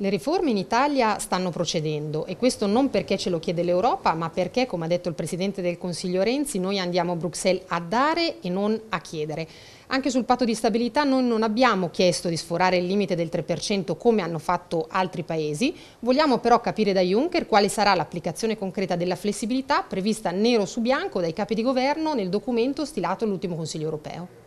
Le riforme in Italia stanno procedendo e questo non perché ce lo chiede l'Europa, ma perché, come ha detto il Presidente del Consiglio Renzi, noi andiamo a Bruxelles a dare e non a chiedere. Anche sul patto di stabilità noi non abbiamo chiesto di sforare il limite del 3% come hanno fatto altri paesi, vogliamo però capire da Juncker quale sarà l'applicazione concreta della flessibilità prevista nero su bianco dai capi di governo nel documento stilato all'ultimo Consiglio europeo.